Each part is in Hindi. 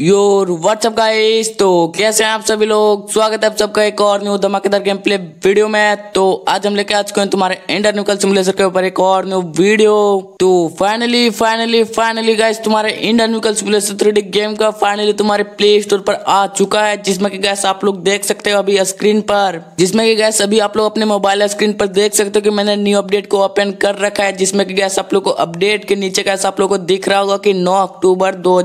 योर व्हाट्सअप गाइस तो कैसे हैं आप सभी लोग स्वागत है आप सबका एक और न्यू धमाकेदार गेम प्ले वीडियो में तो आज हम लेके आ चुके हैं तुम्हारे इंडर न्यूकल सिमुलेशन के ऊपर एक और न्यू वीडियो तो फाइनली फाइनली फाइनली गाइस तुम्हारे Indian vehicle simulation three game का फाइनली तुम्हारे प्ले स्टोर पर आ चुका है जिसमे की गैस आप लोग देख सकते हो अभी स्क्रीन पर जिसमे की गैस अभी आप लोग अपने मोबाइल स्क्रीन पर देख सकते हो की मैंने न्यू अपडेट को ओपन कर रखा है जिसमे की गैस आप लोग को अपडेट के नीचे गैस आप लोग को दिख रहा होगा की नौ अक्टूबर दो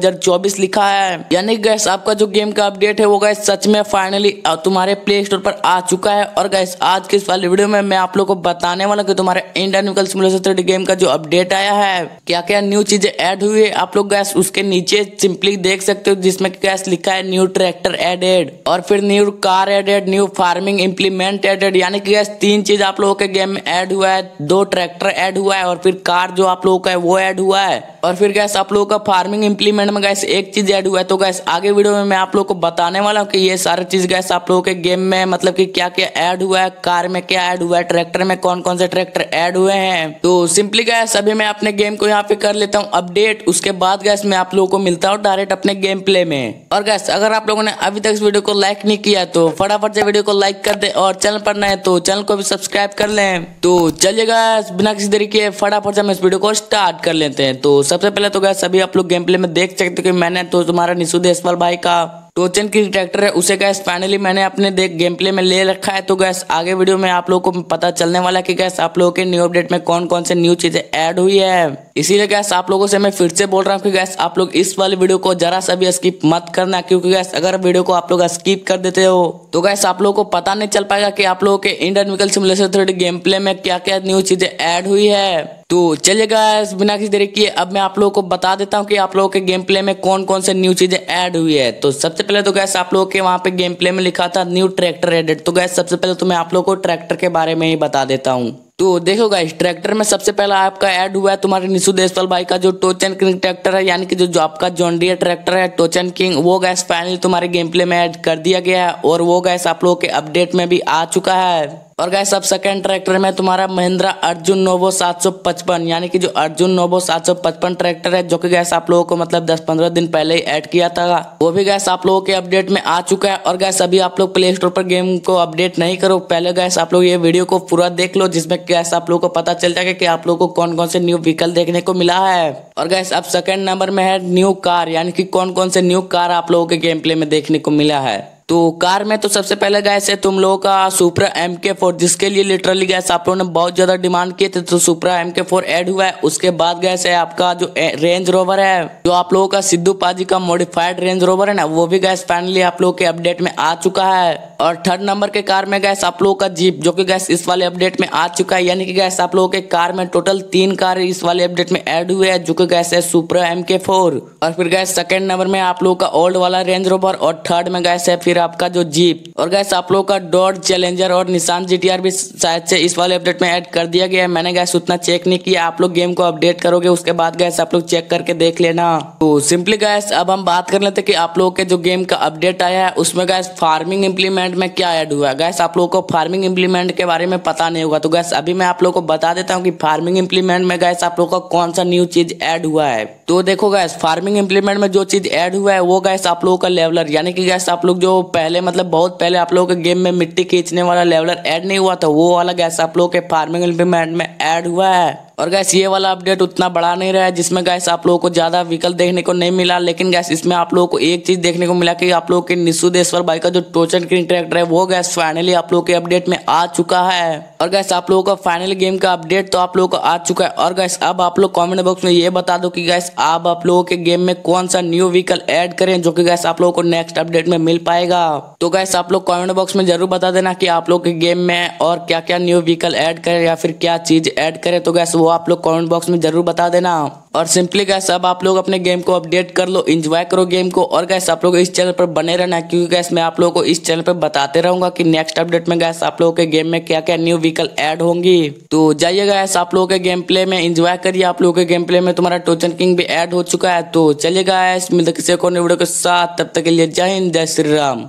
लिखा है यानी गैस आपका जो गेम का अपडेट है वो गैस सच में फाइनली तुम्हारे प्ले स्टोर पर आ चुका है और गैस आज के इस वाले वीडियो में मैं आप लोग को बताने वाला कि तुम्हारे इंडियन व्हीकल गेम का जो अपडेट आया है क्या क्या न्यू चीजें ऐड हुई है आप लोग गैस उसके नीचे सिंपली देख सकते हो जिसमें गैस लिखा है न्यू ट्रैक्टर एडेड और फिर new car added new farming implement added यानी कि गैस तीन चीज आप लोगों के गेम में एड हुआ है दो ट्रैक्टर एड हुआ है और फिर कार जो आप लोगों का है वो एड हुआ है और फिर गैस आप लोगों का फार्मिंग इंप्लीमेंट में गैस एक चीज़ ऐड हुआ है तो गैस आगे वीडियो में मैं आप लोगों को बताने वाला हूँ कि ये सारे चीज़ गैस आप लोगों के गेम में मतलब कि क्या क्या ऐड हुआ है कार में क्या ऐड हुआ है ट्रैक्टर में कौन कौन से ट्रैक्टर ऐड हुए हैं तो सिंपली गैस अभी मैं अपने गेम को यहाँ पे कर लेता हूँ अपडेट उसके बाद गैस मैं आप लोगों को मिलता हूँ डायरेक्ट अपने गेम प्ले में और गैस अगर आप लोगों ने अभी तक इस वीडियो को लाइक नहीं किया तो फटाफट से वीडियो को लाइक कर दे और चैनल पर नए तो चैनल को भी सब्सक्राइब कर ले तो चलिए गैस बिना किसी तरीके फटाफट से हम इस वीडियो को स्टार्ट कर लेते हैं तो सबसे पहले तो गए सभी आप लोग गेम प्ले में देख सकते हो कि मैंने तो तुम्हारा निशु देशवाल भाई का टोचन की ट्रैक्टर है उसे गैस फाइनली मैंने अपने देख गेम प्ले में ले रखा है तो गैस आगे वीडियो में आप लोगों को पता चलने वाला कि गैस आप लोगों के न्यू अपडेट में कौन कौन से न्यू चीजें ऐड हुई है इसीलिए गैस आप लोगों से मैं फिर से बोल रहा हूँ कि गैस आप लोग इस वाले वीडियो को जरा सा भी स्किप मत करना क्योंकि गैस अगर वीडियो को आप लोग स्किप कर देते हो तो गैस आप लोगों को पता नहीं चल पाएगा की आप लोगों के Indian vehicle simulation three D game play में क्या क्या न्यू चीजें एड हुई है तो चलिए गाइस बिना किसी देरी किए अब मैं आप लोगों को बता देता हूँ कि आप लोगों के गेम प्ले में कौन कौन से न्यू चीज़ें ऐड हुई है तो सबसे पहले तो गैस आप लोगों के वहाँ पे गेम प्ले में लिखा था न्यू ट्रैक्टर एडेड तो गैस सबसे पहले तो मैं आप लोगों को ट्रैक्टर के बारे में ही बता देता हूँ तो देखो गाइस ट्रैक्टर में सबसे पहला आपका ऐड हुआ है तुम्हारे निशु देशवाल भाई का जो टोचन किंग ट्रैक्टर है यानी कि जो जो आपका जॉन्डियर ट्रैक्टर है टोचन किंग वो गैस फाइनली तुम्हारे गेम प्ले में ऐड कर दिया गया है और वो गैस आप लोगों के अपडेट में भी आ चुका है और गाय सब सेकेंड ट्रैक्टर में तुम्हारा महिंद्रा अर्जुन नोवो 755 यानी कि जो अर्जुन नोवो 755 ट्रैक्टर है जो कि गैस आप लोगों को मतलब 10-15 दिन पहले ही ऐड किया था वो भी गैस आप लोगों के अपडेट में आ चुका है और गैस अभी आप लोग प्ले स्टोर पर गेम को अपडेट नहीं करो पहले गैस आप लोग ये वीडियो को पूरा देख लो जिसमें गैस आप लोगों को पता चल जाएगा की आप लोगों को कौन कौन से न्यू व्हीकल देखने को मिला है और गैस अब सेकेंड नंबर में है न्यू कार यानी कि कौन कौन से न्यू कार आप लोगों के गेम प्ले में देखने को मिला है तो कार में तो सबसे पहले गैस है तुम लोगों का सुपरा एम के फोर जिसके लिए लिटरली गैस आप लोगों ने बहुत ज़्यादा डिमांड किए थे तो Supra M K four add हुआ है उसके बाद गैस है आपका जो रेंज रोवर है जो आप लोगों का सिद्धू पाजी का मॉडिफाइड रेंज रोवर है ना वो भी गैस फाइनली आप लोगों के अपडेट में आ चुका है और थर्ड नंबर के कार में गैस आप लोगों का जीप जो कि गैस इस वाले अपडेट में आ चुका है यानी कि गैस आप लोगों के कार में टोटल तीन कार इस वाले अपडेट में ऐड हुए हैं जो कि गैस है सुप्रा एम के फोर और फिर गैस सेकंड नंबर में आप लोगों का ओल्ड वाला रेंज रोवर और थर्ड में गैस है फिर आपका जो जीप और गैस आप लोगों का डॉट चैलेंजर और निशान जी भी शायद से इस वाले अपडेट में एड कर दिया गया है मैंने गैस उतना चेक नहीं किया आप लोग गेम को अपडेट करोगे उसके बाद गैस आप लोग चेक करके देख लेना तो सिंपली गैस अब हम बात कर लेते कि आप लोगों के जो गेम का अपडेट आया है उसमें गैस फार्मिंग इम्प्लीमेंट इम्प्लीमेंट में क्या ऐड हुआ गैस आप लोगों को फार्मिंग इम्प्लीमेंट के बारे में पता नहीं होगा तो गैस अभी मैं आप लोगों को बता देता हूँ कि फार्मिंग इम्प्लीमेंट में गैस आप लोगों का कौन सा न्यू चीज़ ऐड हुआ है तो देखो गैस फार्मिंग इम्प्लीमेंट में जो चीज़ ऐड हुआ है वो गैस आप लोगों का लेवलर यानी कि गैस आप लोग जो पहले मतलब बहुत पहले आप लोगों के गेम में मिट्टी खींचने वाला लेवलर ऐड नहीं हुआ था वो वाला गैस आप लोगों के फार्मिंग इम्प्लीमेंट में ऐड हुआ है और गैस ये वाला अपडेट उतना बड़ा नहीं रहा है जिसमें गैस आप लोगों को ज़्यादा व्हीकल देखने को नहीं मिला लेकिन गैस इसमें आप लोगों को एक चीज़ देखने को मिला कि आप लोगों के निशुदेश्वर भाई का जो टोचन क्रिंग ट्रैक्टर है वो गैस फाइनली आप लोगों के अपडेट में आ चुका है और गैस आप लोगों का फाइनल गेम का अपडेट तो आप लोगों को आ चुका है और गैस अब आप लोग कॉमेंट बॉक्स में ये बता दो कि गैस अब आप लोगों के गेम में कौन सा न्यू व्हीकल ऐड करें जो कि गैस आप लोगों को नेक्स्ट अपडेट में मिल पाएगा तो गैस आप लोग कमेंट बॉक्स में जरूर बता देना कि आप लोग के गेम में और क्या क्या न्यू व्हीकल ऐड करें या फिर क्या चीज ऐड करें तो गैस वो आप लोग कमेंट बॉक्स में जरूर बता देना और सिंपली गैस अब आप लोग अपने गेम को अपडेट कर लो इंजॉय करो गेम को और गैस आप लोग इस चैनल पर बने रहना क्योंकि गैस मैं आप लोगों को इस चैनल पर बताते रहूंगा कि नेक्स्ट अपडेट में गैस आप लोगों के गेम में क्या क्या न्यू व्हीकल ऐड होंगी तो जाइए गैस आप लोगों के गेम प्ले में इंजॉय करिए आप लोगों के गेम प्ले में तुम्हारा टोचन किंग भी एड हो चुका है तो चलिए गैस मिलते किसी को साथ तब तक के लिए जय हिंद जय श्री राम